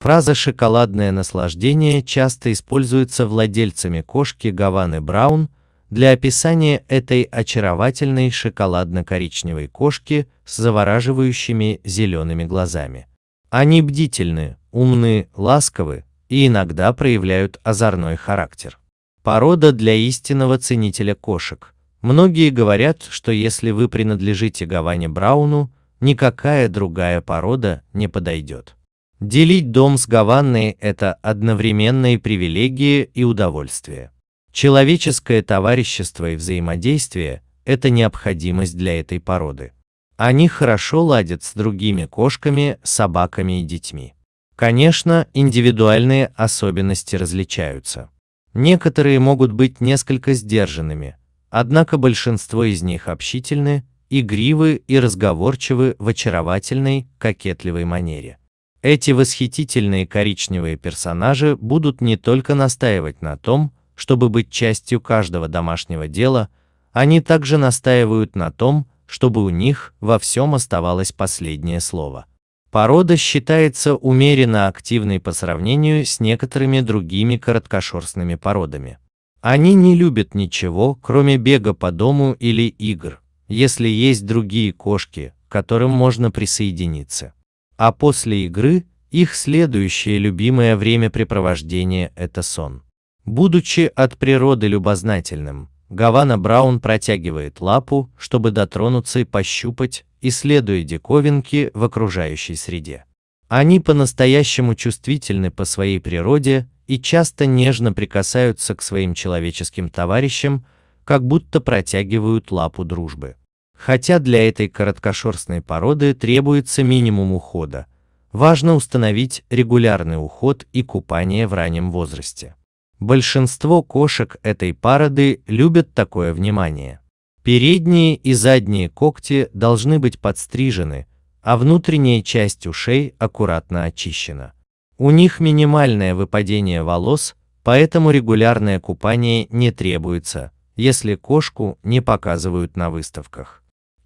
Фраза «шоколадное наслаждение» часто используется владельцами кошки Гаваны Браун для описания этой очаровательной шоколадно-коричневой кошки с завораживающими зелеными глазами. Они бдительны, умны, ласковы и иногда проявляют озорной характер. Порода для истинного ценителя кошек. Многие говорят, что если вы принадлежите Гаване Брауну, никакая другая порода не подойдет. Делить дом с гаванной — это одновременные привилегии и удовольствие. Человеческое товарищество и взаимодействие – это необходимость для этой породы. Они хорошо ладят с другими кошками, собаками и детьми. Конечно, индивидуальные особенности различаются. Некоторые могут быть несколько сдержанными, однако большинство из них общительны, игривы и разговорчивы в очаровательной, кокетливой манере. Эти восхитительные коричневые персонажи будут не только настаивать на том, чтобы быть частью каждого домашнего дела, они также настаивают на том, чтобы у них во всем оставалось последнее слово. Порода считается умеренно активной по сравнению с некоторыми другими короткошерстными породами. Они не любят ничего, кроме бега по дому или игр, если есть другие кошки, к которым можно присоединиться. А после игры их следующее любимое времяпрепровождение – это сон. Будучи от природы любознательным, Гавана Браун протягивает лапу, чтобы дотронуться и пощупать, исследуя диковинки в окружающей среде. Они по-настоящему чувствительны по своей природе и часто нежно прикасаются к своим человеческим товарищам, как будто протягивают лапу дружбы. Хотя для этой короткошерстной породы требуется минимум ухода, важно установить регулярный уход и купание в раннем возрасте. Большинство кошек этой породы любят такое внимание. Передние и задние когти должны быть подстрижены, а внутренняя часть ушей аккуратно очищена. У них минимальное выпадение волос, поэтому регулярное купание не требуется, если кошку не показывают на выставках.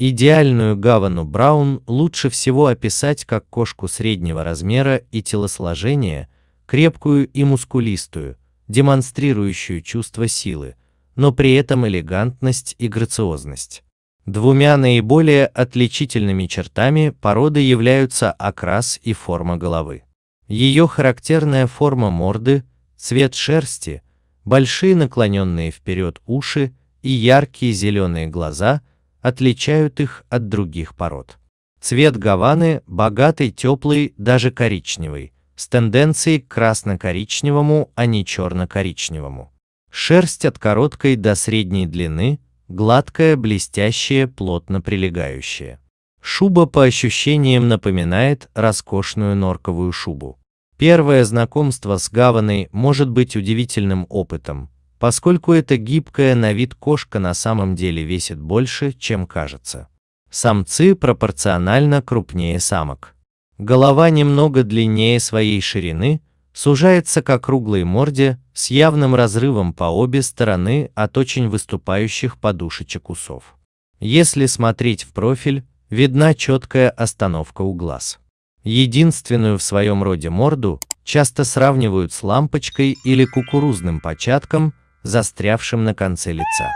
Идеальную гавану Браун лучше всего описать как кошку среднего размера и телосложения, крепкую и мускулистую, демонстрирующую чувство силы, но при этом элегантность и грациозность. Двумя наиболее отличительными чертами породы являются окрас и форма головы. Ее характерная форма морды, цвет шерсти, большие наклоненные вперед уши и яркие зеленые глаза – отличают их от других пород. Цвет гаваны богатый, теплый, даже коричневый, с тенденцией к красно-коричневому, а не черно-коричневому. Шерсть от короткой до средней длины, гладкая, блестящая, плотно прилегающая. Шуба по ощущениям напоминает роскошную норковую шубу. Первое знакомство с гаваной может быть удивительным опытом, поскольку эта гибкая на вид кошка на самом деле весит больше, чем кажется. Самцы пропорционально крупнее самок. Голова немного длиннее своей ширины, сужается к округлой морде с явным разрывом по обе стороны от очень выступающих подушечек усов. Если смотреть в профиль, видна четкая остановка у глаз. Единственную в своем роде морду часто сравнивают с лампочкой или кукурузным початком, застрявшим на конце лица.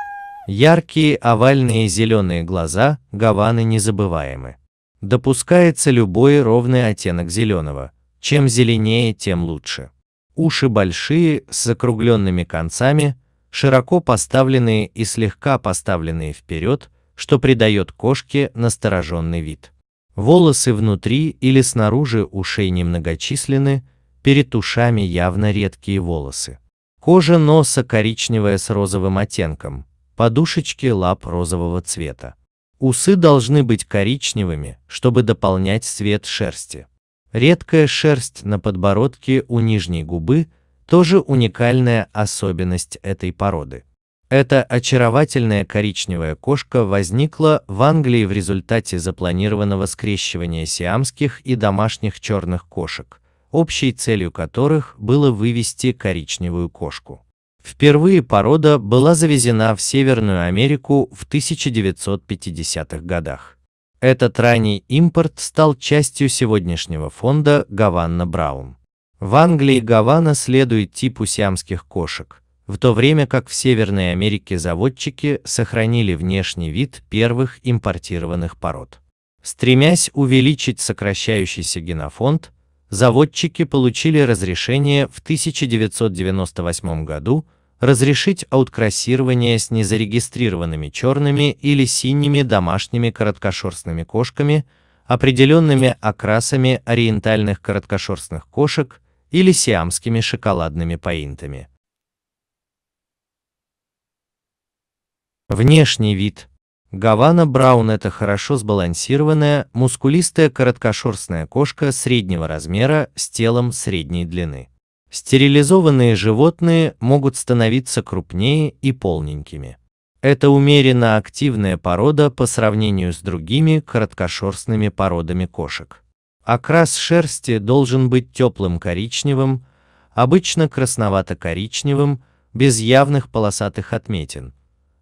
Яркие овальные зеленые глаза Гаваны незабываемы. Допускается любой ровный оттенок зеленого, чем зеленее, тем лучше. Уши большие, с закругленными концами, широко поставленные и слегка поставленные вперед, что придает кошке настороженный вид. Волосы внутри или снаружи ушей немногочисленны, перед ушами явно редкие волосы. Кожа носа коричневая с розовым оттенком, подушечки лап розового цвета. Усы должны быть коричневыми, чтобы дополнять цвет шерсти. Редкая шерсть на подбородке у нижней губы – тоже уникальная особенность этой породы. Эта очаровательная коричневая кошка возникла в Англии в результате запланированного скрещивания сиамских и домашних черных кошек – общей целью которых было вывести коричневую кошку. Впервые порода была завезена в Северную Америку в 1950-х годах. Этот ранний импорт стал частью сегодняшнего фонда Гаванна Браун. В Англии Гавана следует типу сиамских кошек, в то время как в Северной Америке заводчики сохранили внешний вид первых импортированных пород. Стремясь увеличить сокращающийся генофонд, заводчики получили разрешение в 1998 году разрешить ауткроссирование с незарегистрированными черными или синими домашними короткошерстными кошками, определенными окрасами ориентальных короткошерстных кошек или сиамскими шоколадными поинтами. Внешний вид – Гавана Браун – это хорошо сбалансированная, мускулистая короткошерстная кошка среднего размера с телом средней длины. Стерилизованные животные могут становиться крупнее и полненькими. Это умеренно активная порода по сравнению с другими короткошерстными породами кошек. Окрас шерсти должен быть теплым коричневым, обычно красновато-коричневым, без явных полосатых отметин,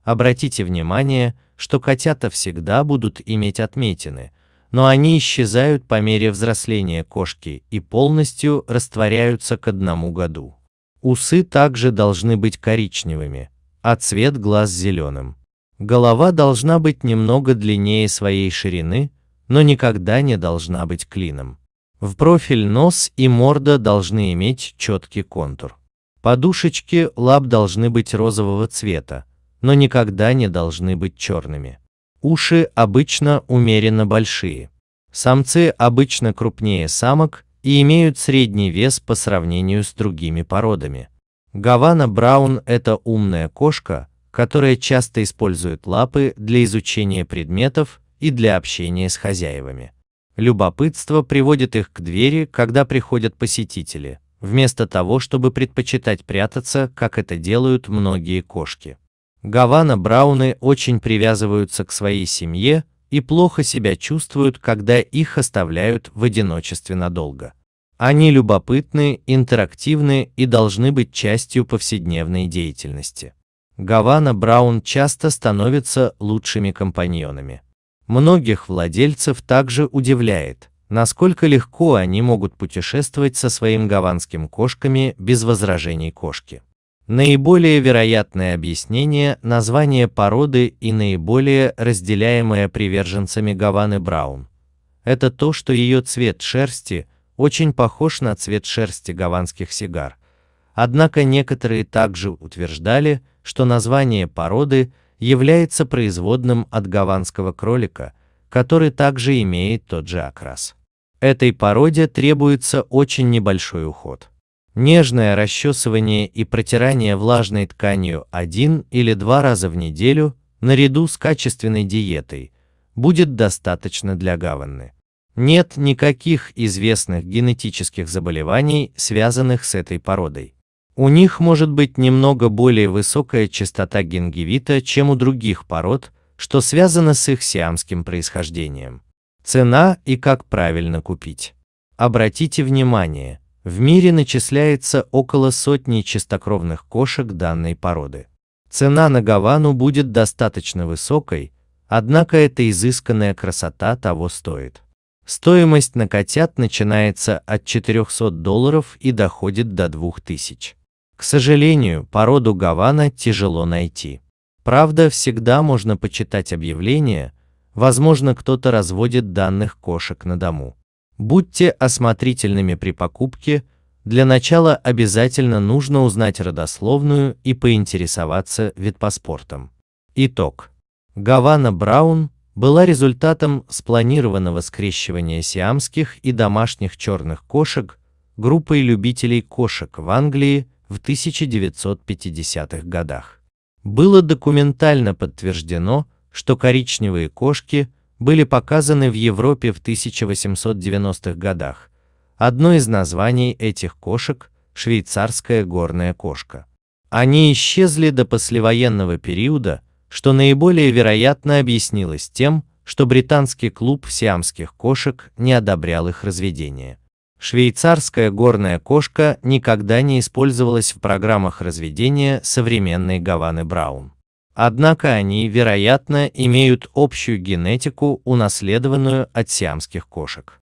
Обратите внимание, что котята всегда будут иметь отметины, но они исчезают по мере взросления кошки и полностью растворяются к одному году. Усы также должны быть коричневыми, а цвет глаз зеленым. Голова должна быть немного длиннее своей ширины, но никогда не должна быть клином. В профиль нос и морда должны иметь четкий контур. Подушечки лап должны быть розового цвета, но никогда не должны быть черными. Уши обычно умеренно большие. Самцы обычно крупнее самок и имеют средний вес по сравнению с другими породами. Гавана Браун – это умная кошка, которая часто использует лапы для изучения предметов и для общения с хозяевами. Любопытство приводит их к двери, когда приходят посетители, вместо того, чтобы предпочитать прятаться, как это делают многие кошки. Гавана Брауны очень привязываются к своей семье и плохо себя чувствуют, когда их оставляют в одиночестве надолго. Они любопытны, интерактивны и должны быть частью повседневной деятельности. Гавана Браун часто становятся лучшими компаньонами. Многих владельцев также удивляет, насколько легко они могут путешествовать со своим гаванским кошками без возражений кошки. Наиболее вероятное объяснение – название породы и наиболее разделяемое приверженцами Гаваны Браун. Это то, что ее цвет шерсти очень похож на цвет шерсти гаванских сигар. Однако некоторые также утверждали, что название породы является производным от гаванского кролика, который также имеет тот же окрас. Этой породе требуется очень небольшой уход. Нежное расчесывание и протирание влажной тканью один или два раза в неделю, наряду с качественной диетой, будет достаточно для гаванны. Нет никаких известных генетических заболеваний, связанных с этой породой. У них может быть немного более высокая частота гингивита, чем у других пород, что связано с их сиамским происхождением. Цена и как правильно купить. Обратите внимание – в мире начисляется около сотни чистокровных кошек данной породы. Цена на гавану будет достаточно высокой, однако эта изысканная красота того стоит. Стоимость на котят начинается от 400 долларов и доходит до 2000. К сожалению, породу гавана тяжело найти. Правда, всегда можно почитать объявления, возможно кто-то разводит данных кошек на дому. Будьте осмотрительными при покупке, для начала обязательно нужно узнать родословную и поинтересоваться ветпаспортом. Итог. Гавана Браун была результатом спланированного скрещивания сиамских и домашних черных кошек группой любителей кошек в Англии в 1950-х годах. Было документально подтверждено, что коричневые кошки – были показаны в Европе в 1890-х годах. Одно из названий этих кошек – швейцарская горная кошка. Они исчезли до послевоенного периода, что наиболее вероятно объяснилось тем, что британский клуб сиамских кошек не одобрял их разведение. Швейцарская горная кошка никогда не использовалась в программах разведения современной Гаваны Браун. Однако они, вероятно, имеют общую генетику, унаследованную от сиамских кошек.